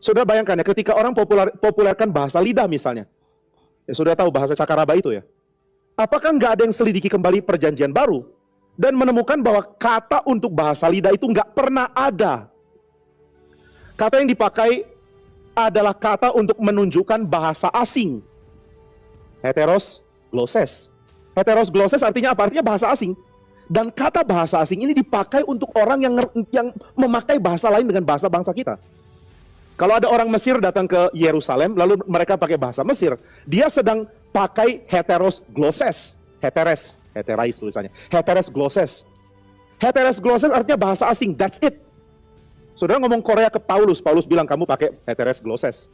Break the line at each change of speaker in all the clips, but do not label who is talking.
Saudara bayangkan ya, ketika orang populer, populerkan bahasa lidah misalnya. Ya, saudara tahu bahasa cakaraba itu ya. Apakah nggak ada yang selidiki kembali perjanjian baru? Dan menemukan bahwa kata untuk bahasa lidah itu nggak pernah ada. Kata yang dipakai adalah kata untuk menunjukkan bahasa asing. Heteros gloses. Heteros gloses artinya apa? Artinya bahasa asing. Dan kata bahasa asing ini dipakai untuk orang yang yang memakai bahasa lain dengan bahasa bangsa kita. Kalau ada orang Mesir datang ke Yerusalem, lalu mereka pakai bahasa Mesir, dia sedang pakai heteros glosses, heteres, heterais tulisannya, heteres glosses. Heteres glosses artinya bahasa asing, that's it. Saudara ngomong Korea ke Paulus, Paulus bilang kamu pakai heteres glosses.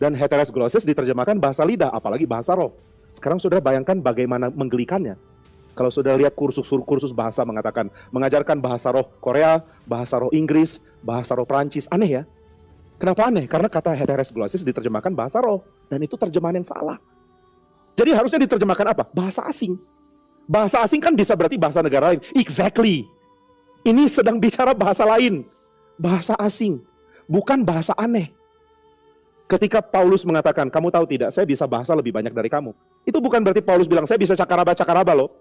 Dan heteres glosses diterjemahkan bahasa lidah, apalagi bahasa roh. Sekarang saudara bayangkan bagaimana menggelikannya. Kalau saudara lihat kursus-kursus bahasa mengatakan, mengajarkan bahasa roh Korea, bahasa roh Inggris, bahasa roh Perancis, aneh ya Kenapa aneh? Karena kata heterosklerosis diterjemahkan bahasa roh dan itu terjemahan yang salah. Jadi harusnya diterjemahkan apa? Bahasa asing. Bahasa asing kan bisa berarti bahasa negara lain. Exactly. Ini sedang bicara bahasa lain. Bahasa asing. Bukan bahasa aneh. Ketika Paulus mengatakan, kamu tahu tidak, saya bisa bahasa lebih banyak dari kamu. Itu bukan berarti Paulus bilang, saya bisa cakaraba-cakaraba loh.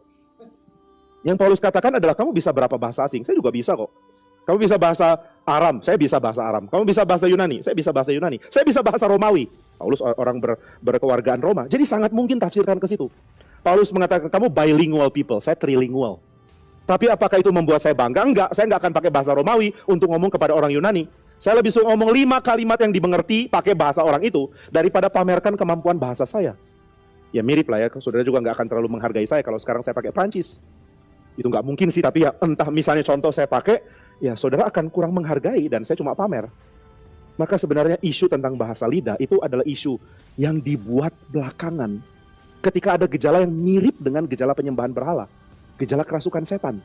Yang Paulus katakan adalah, kamu bisa berapa bahasa asing? Saya juga bisa kok. Kamu bisa bahasa Aram, saya bisa bahasa Aram. Kamu bisa bahasa Yunani, saya bisa bahasa Yunani. Saya bisa bahasa Romawi. Paulus orang ber, berkewargaan Roma. Jadi sangat mungkin tafsirkan ke situ. Paulus mengatakan kamu bilingual people, saya trilingual. Tapi apakah itu membuat saya bangga? Enggak, saya enggak akan pakai bahasa Romawi untuk ngomong kepada orang Yunani. Saya lebih suka ngomong lima kalimat yang dimengerti pakai bahasa orang itu daripada pamerkan kemampuan bahasa saya. Ya mirip lah ya, saudara juga nggak akan terlalu menghargai saya kalau sekarang saya pakai Prancis. Itu nggak mungkin sih, tapi ya entah misalnya contoh saya pakai, ya saudara akan kurang menghargai dan saya cuma pamer. Maka sebenarnya isu tentang bahasa lidah itu adalah isu yang dibuat belakangan ketika ada gejala yang mirip dengan gejala penyembahan berhala, gejala kerasukan setan.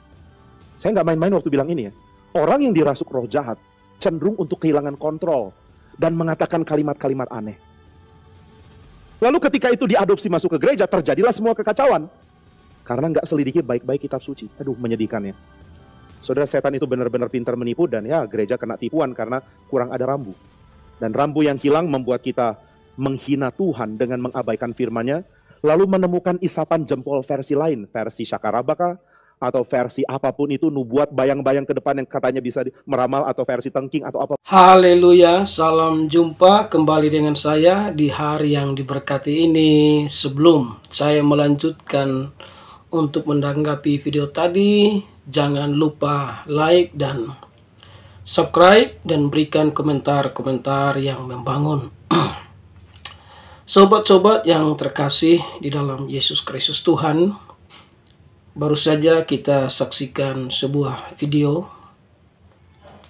Saya nggak main-main waktu bilang ini ya. Orang yang dirasuk roh jahat cenderung untuk kehilangan kontrol dan mengatakan kalimat-kalimat aneh. Lalu ketika itu diadopsi masuk ke gereja, terjadilah semua kekacauan. Karena nggak selidiki baik-baik kitab suci. Aduh, menyedihkan ya. Saudara setan itu benar-benar pintar menipu dan ya gereja kena tipuan karena kurang ada rambu. Dan rambu yang hilang membuat kita menghina Tuhan dengan mengabaikan firmannya, lalu menemukan isapan jempol versi lain, versi Syakarabaka, atau versi apapun itu nubuat bayang-bayang ke depan yang katanya bisa meramal atau versi tengking atau apa.
Haleluya, salam jumpa kembali dengan saya di hari yang diberkati ini. Sebelum saya melanjutkan untuk menanggapi video tadi, Jangan lupa like dan subscribe dan berikan komentar-komentar yang membangun. Sobat-sobat yang terkasih di dalam Yesus Kristus Tuhan, baru saja kita saksikan sebuah video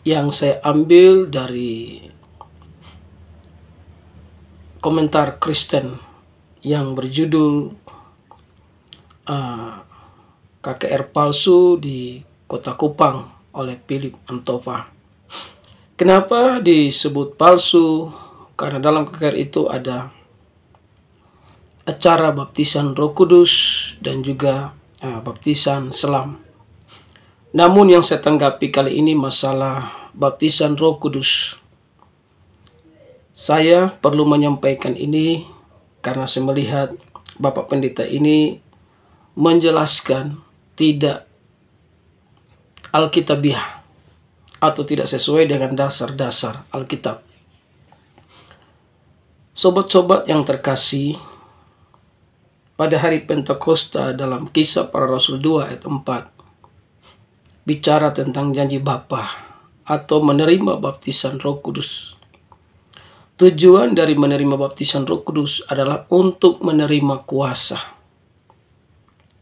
yang saya ambil dari komentar Kristen yang berjudul uh, KKR palsu di kota Kupang oleh Philip Antova. Kenapa disebut palsu? Karena dalam KKR itu ada acara baptisan Roh Kudus dan juga eh, baptisan selam. Namun yang saya tanggapi kali ini masalah baptisan Roh Kudus. Saya perlu menyampaikan ini karena saya melihat Bapak Pendeta ini menjelaskan tidak alkitabiah atau tidak sesuai dengan dasar-dasar Alkitab. Sobat-sobat yang terkasih, pada hari Pentakosta dalam kisah para Rasul 2 ayat 4, bicara tentang janji Bapa atau menerima baptisan roh kudus. Tujuan dari menerima baptisan roh kudus adalah untuk menerima kuasa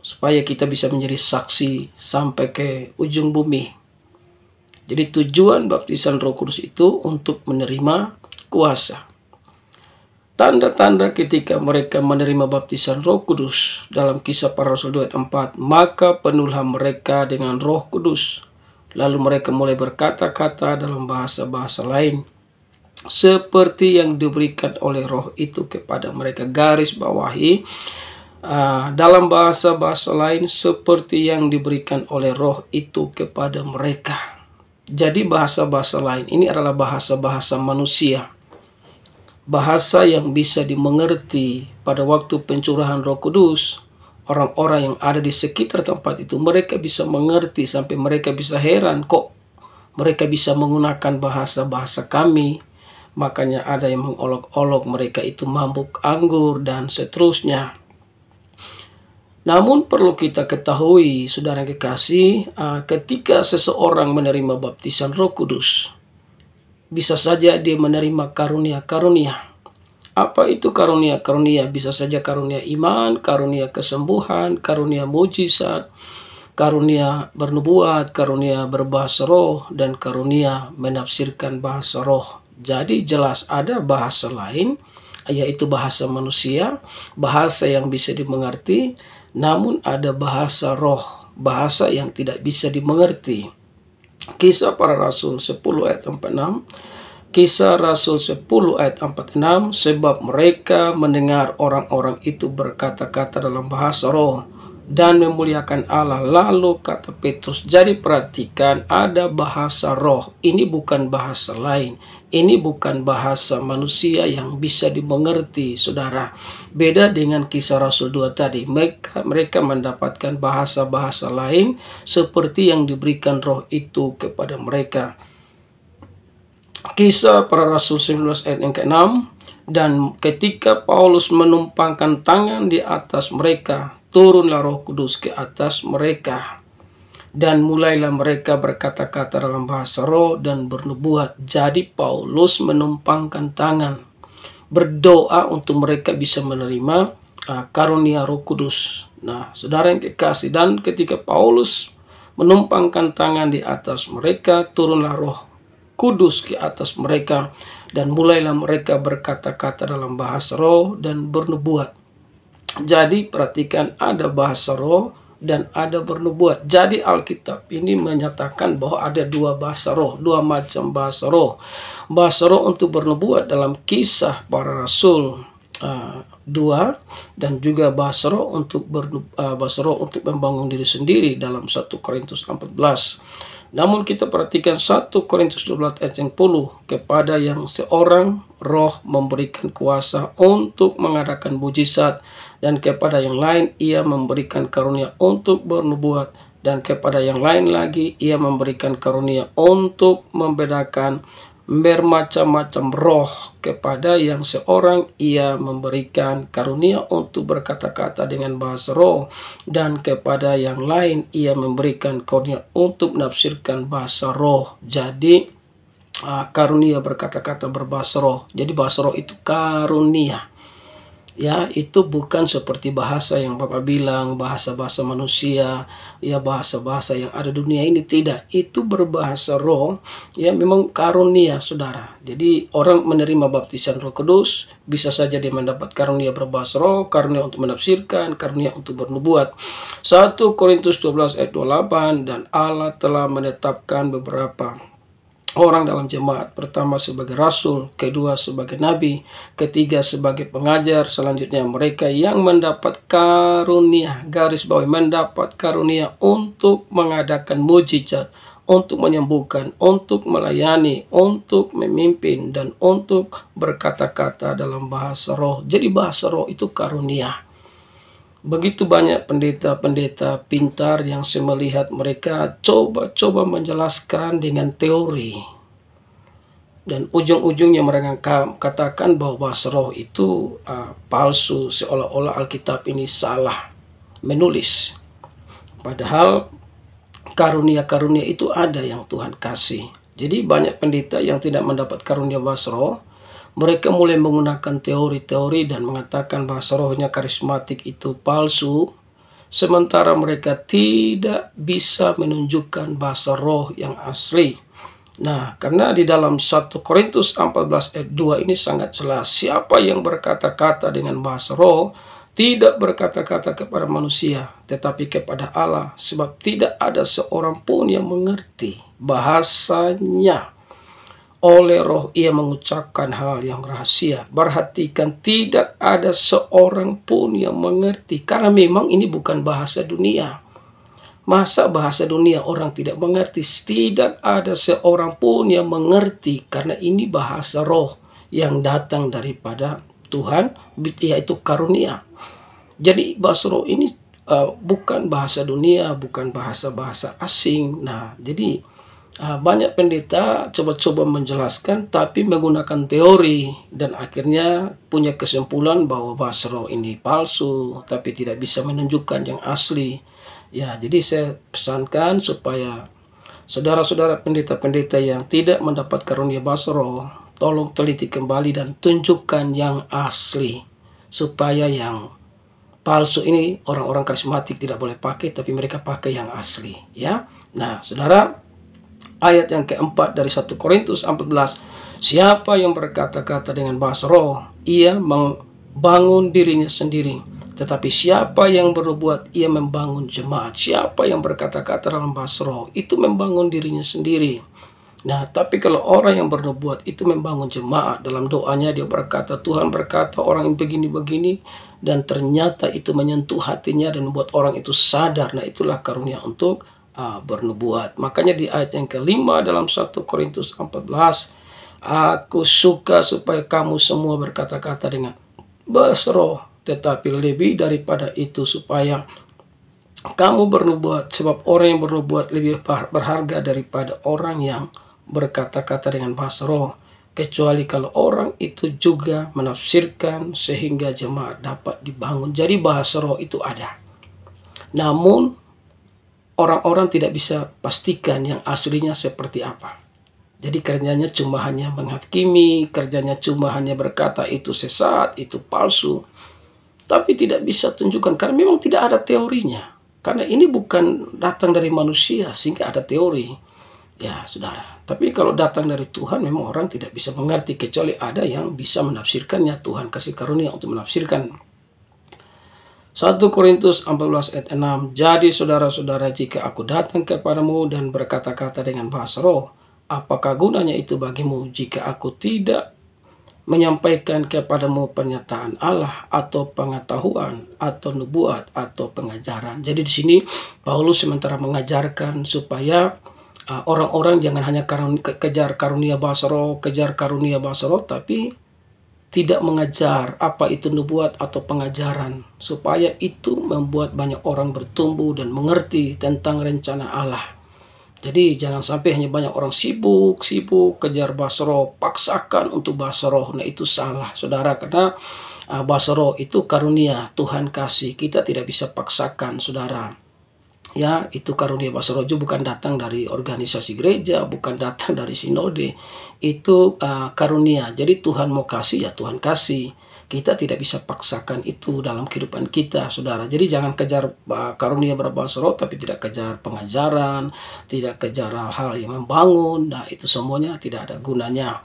supaya kita bisa menjadi saksi sampai ke ujung bumi. Jadi tujuan baptisan Roh Kudus itu untuk menerima kuasa. Tanda-tanda ketika mereka menerima baptisan Roh Kudus dalam kisah para rasul 24, maka penuhlah mereka dengan Roh Kudus. Lalu mereka mulai berkata-kata dalam bahasa-bahasa lain seperti yang diberikan oleh roh itu kepada mereka garis bawahi Ah, dalam bahasa-bahasa lain seperti yang diberikan oleh roh itu kepada mereka. Jadi bahasa-bahasa lain ini adalah bahasa-bahasa manusia. Bahasa yang bisa dimengerti pada waktu pencurahan Roh Kudus, orang-orang yang ada di sekitar tempat itu mereka bisa mengerti sampai mereka bisa heran kok mereka bisa menggunakan bahasa-bahasa kami. Makanya ada yang mengolok-olok mereka itu mabuk anggur dan seterusnya. Namun perlu kita ketahui, saudara kekasih, ah, ketika seseorang menerima baptisan Roh Kudus, bisa saja dia menerima karunia-karunia. Apa itu karunia-karunia? Bisa saja karunia iman, karunia kesembuhan, karunia mujizat, karunia bernubuat, karunia berbahasa roh, dan karunia menafsirkan bahasa roh. Jadi jelas ada bahasa lain yaitu bahasa manusia, bahasa yang bisa dimengerti, namun ada bahasa roh, bahasa yang tidak bisa dimengerti. Kisah para rasul 10 ayat 46 Kisah Rasul 10 ayat 46 sebab mereka mendengar orang-orang itu berkata-kata dalam bahasa roh dan memuliakan Allah. Lalu kata Petrus, jadi perhatikan ada bahasa roh. Ini bukan bahasa lain. Ini bukan bahasa manusia yang bisa dimengerti, saudara. Beda dengan kisah Rasul 2 tadi. Mereka, mereka mendapatkan bahasa-bahasa lain seperti yang diberikan roh itu kepada mereka. Kisah para Rasul 19 ayat yang ke-6 dan ketika Paulus menumpangkan tangan di atas mereka turunlah Roh Kudus ke atas mereka dan mulailah mereka berkata-kata dalam bahasa roh dan bernubuat. Jadi Paulus menumpangkan tangan berdoa untuk mereka bisa menerima uh, karunia Roh Kudus. Nah, saudara yang kekasih dan ketika Paulus menumpangkan tangan di atas mereka, turunlah Roh Kudus ke atas mereka dan mulailah mereka berkata-kata dalam bahasa roh dan bernubuat. Jadi perhatikan ada bahasa roh dan ada bernubuat. Jadi Alkitab ini menyatakan bahwa ada dua bahasa roh, dua macam bahasa roh. Bahasa roh untuk bernubuat dalam kisah para rasul uh, dua dan juga bahasa roh untuk ber, uh, ah, bahasa roh untuk membangun diri sendiri dalam 1 Korintus 14. Namun kita perhatikan 1 Korintus 12 ayat 10 kepada yang seorang roh memberikan kuasa untuk mengadakan mujizat dan kepada yang lain ia memberikan karunia untuk bernubuat dan kepada yang lain lagi ia memberikan karunia untuk membedakan bermacam-macam roh kepada yang seorang ia memberikan karunia untuk berkata-kata dengan bahasa roh dan kepada yang lain ia memberikan karunia untuk menafsirkan bahasa roh jadi ah, karunia berkata-kata berbahasa roh jadi bahasa roh itu karunia ya itu bukan seperti bahasa yang Bapak bilang bahasa-bahasa manusia ya bahasa-bahasa yang ada dunia ini tidak itu berbahasa roh ya memang karunia saudara jadi orang menerima baptisan Roh Kudus bisa saja dia mendapat karunia berbahasa roh karunia untuk menafsirkan karunia untuk bernubuat 1 Korintus 12 ayat 28 dan Allah telah menetapkan beberapa orang dalam jemaat. Pertama sebagai rasul, kedua sebagai nabi, ketiga sebagai pengajar, selanjutnya mereka yang mendapat karunia, garis bawah mendapat karunia untuk mengadakan mujizat, untuk menyembuhkan, untuk melayani, untuk memimpin dan untuk berkata-kata dalam bahasa roh. Jadi bahasa roh itu karunia. Begitu banyak pendeta-pendeta pintar yang saya melihat mereka coba-coba menjelaskan dengan teori. Dan ujung-ujungnya mereka katakan bahwa bahasa roh itu uh, palsu, seolah-olah Alkitab ini salah menulis. Padahal karunia-karunia itu ada yang Tuhan kasih. Jadi banyak pendeta yang tidak mendapat karunia bahasa roh, mereka mulai menggunakan teori-teori dan mengatakan bahasa rohnya karismatik itu palsu, sementara mereka tidak bisa menunjukkan bahasa roh yang asli. Nah, karena di dalam 1 Korintus 14 ayat 2 ini sangat jelas, siapa yang berkata-kata dengan bahasa roh tidak berkata-kata kepada manusia, tetapi kepada Allah, sebab tidak ada seorang pun yang mengerti bahasanya oleh roh ia mengucapkan hal yang rahasia. Perhatikan tidak ada seorang pun yang mengerti. Karena memang ini bukan bahasa dunia. Masa bahasa dunia orang tidak mengerti? Tidak ada seorang pun yang mengerti. Karena ini bahasa roh yang datang daripada Tuhan yaitu karunia. Jadi bahasa roh ini uh, bukan bahasa dunia, bukan bahasa-bahasa asing. Nah, jadi Ah, banyak pendeta coba-coba menjelaskan tapi menggunakan teori dan akhirnya punya kesimpulan bahwa Basro ini palsu tapi tidak bisa menunjukkan yang asli. Ya, jadi saya pesankan supaya saudara-saudara pendeta-pendeta yang tidak mendapat karunia Basro, tolong teliti kembali dan tunjukkan yang asli supaya yang palsu ini orang-orang karismatik tidak boleh pakai tapi mereka pakai yang asli, ya. Nah, saudara ayat yang keempat dari 1 Korintus 14. Siapa yang berkata-kata dengan bahasa roh, ia membangun dirinya sendiri. Tetapi siapa yang berbuat, ia membangun jemaat. Siapa yang berkata-kata dalam bahasa roh, itu membangun dirinya sendiri. Nah, tapi kalau orang yang berbuat itu membangun jemaat dalam doanya dia berkata Tuhan berkata orang yang begini-begini dan ternyata itu menyentuh hatinya dan membuat orang itu sadar. Nah, itulah karunia untuk uh, bernubuat. Makanya di ayat yang kelima dalam 1 Korintus 14 Aku suka supaya kamu semua berkata-kata dengan berseroh, tetapi lebih daripada itu supaya kamu bernubuat sebab orang yang bernubuat lebih berharga daripada orang yang berkata-kata dengan bahasa kecuali kalau orang itu juga menafsirkan sehingga jemaat dapat dibangun. Jadi bahasa itu ada. Namun orang-orang tidak bisa pastikan yang aslinya seperti apa. Jadi kerjanya cuma hanya menghakimi, kerjanya cuma hanya berkata itu sesat, itu palsu. Tapi tidak bisa tunjukkan karena memang tidak ada teorinya. Karena ini bukan datang dari manusia sehingga ada teori. Ya, Saudara. Tapi kalau datang dari Tuhan memang orang tidak bisa mengerti kecuali ada yang bisa menafsirkannya. Tuhan kasih karunia untuk menafsirkan 1 Korintus 14 ayat 6 Jadi saudara-saudara jika aku datang kepadamu dan berkata-kata dengan bahasa roh apakah gunanya itu bagimu jika aku tidak menyampaikan kepadamu pernyataan Allah atau pengetahuan atau nubuat atau pengajaran. Jadi di sini Paulus sementara mengajarkan supaya uh, orang-orang uh, jangan hanya karun, kejar karunia bahasa roh, kejar karunia bahasa roh tapi tidak mengajar apa itu nubuat atau pengajaran, supaya itu membuat banyak orang bertumbuh dan mengerti tentang rencana Allah. Jadi jangan sampai hanya banyak orang sibuk, sibuk, kejar basro, paksakan untuk basro. Nah itu salah, saudara, karena ah, basro itu karunia Tuhan kasih. Kita tidak bisa paksakan, saudara ya itu karunia bahasa rojo bukan datang dari organisasi gereja bukan datang dari sinode itu uh, karunia jadi Tuhan mau kasih ya Tuhan kasih kita tidak bisa paksakan itu dalam kehidupan kita saudara jadi jangan kejar uh, karunia berbahasa rojo tapi tidak kejar pengajaran tidak kejar hal-hal yang membangun nah itu semuanya tidak ada gunanya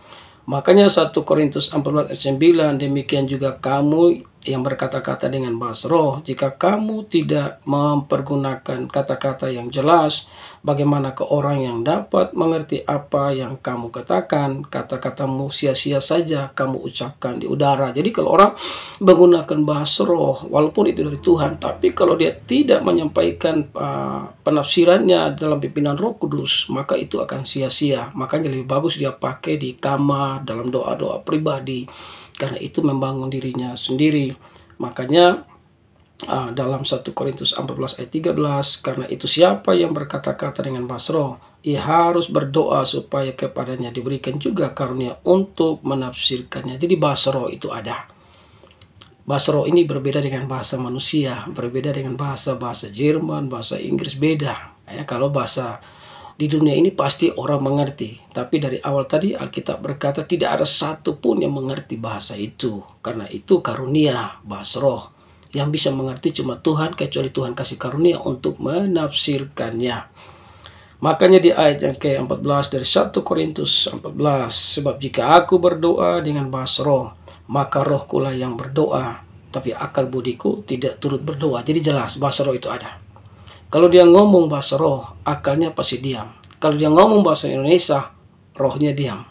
makanya 1 Korintus 14 ayat 9 demikian juga kamu yang berkata-kata dengan bahasa jika kamu tidak mempergunakan kata-kata yang jelas, bagaimana ke orang yang dapat mengerti apa yang kamu katakan, kata-katamu sia-sia saja kamu ucapkan di udara. Jadi kalau orang menggunakan bahasa walaupun itu dari Tuhan, tapi kalau dia tidak menyampaikan uh, penafsirannya dalam pimpinan roh kudus, maka itu akan sia-sia. Makanya lebih bagus dia pakai di kamar, dalam doa-doa pribadi, karena itu membangun dirinya sendiri. Makanya uh, dalam 1 Korintus 14 ayat 13, karena itu siapa yang berkata-kata dengan basro, ia harus berdoa supaya kepadanya diberikan juga karunia untuk menafsirkannya. Jadi basro itu ada. Basro ini berbeda dengan bahasa manusia, berbeda dengan bahasa bahasa Jerman, bahasa Inggris beda. Ya, kalau bahasa di dunia ini pasti orang mengerti. Tapi dari awal tadi Alkitab berkata tidak ada satu pun yang mengerti bahasa itu. Karena itu karunia, bahasa roh. Yang bisa mengerti cuma Tuhan kecuali Tuhan kasih karunia untuk menafsirkannya. Makanya di ayat yang ke-14 dari 1 Korintus 14, sebab jika aku berdoa dengan bahasa roh, maka rohkulah yang berdoa, tapi akal budiku tidak turut berdoa. Jadi jelas bahasa roh itu ada. Kalau dia ngomong bahasa roh, akalnya pasti diam. Kalau dia ngomong bahasa Indonesia, rohnya diam.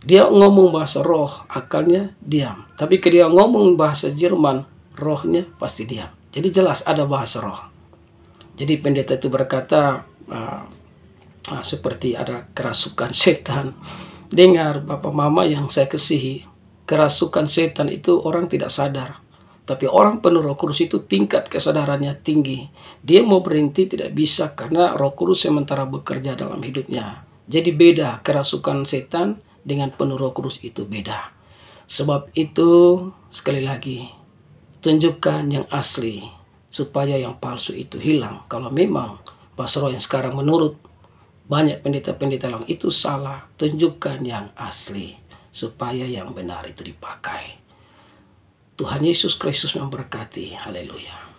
Dia ngomong bahasa roh, akalnya diam. Tapi kalau dia ngomong bahasa Jerman, rohnya pasti diam. Jadi jelas ada bahasa roh. Jadi pendeta itu berkata uh, uh, seperti ada kerasukan setan. Dengar Bapak Mama yang saya kasihi, kerasukan setan itu orang tidak sadar tapi orang penuh roh kudus itu tingkat kesadarannya tinggi. Dia mau berhenti tidak bisa karena roh kudus sementara bekerja dalam hidupnya. Jadi beda kerasukan setan dengan penuh roh kudus itu beda. Sebab itu sekali lagi tunjukkan yang asli supaya yang palsu itu hilang. Kalau memang pasro yang sekarang menurut banyak pendeta-pendeta lain itu salah, tunjukkan yang asli supaya yang benar itu dipakai. Tuhan Yesus Kristus memberkati. Haleluya.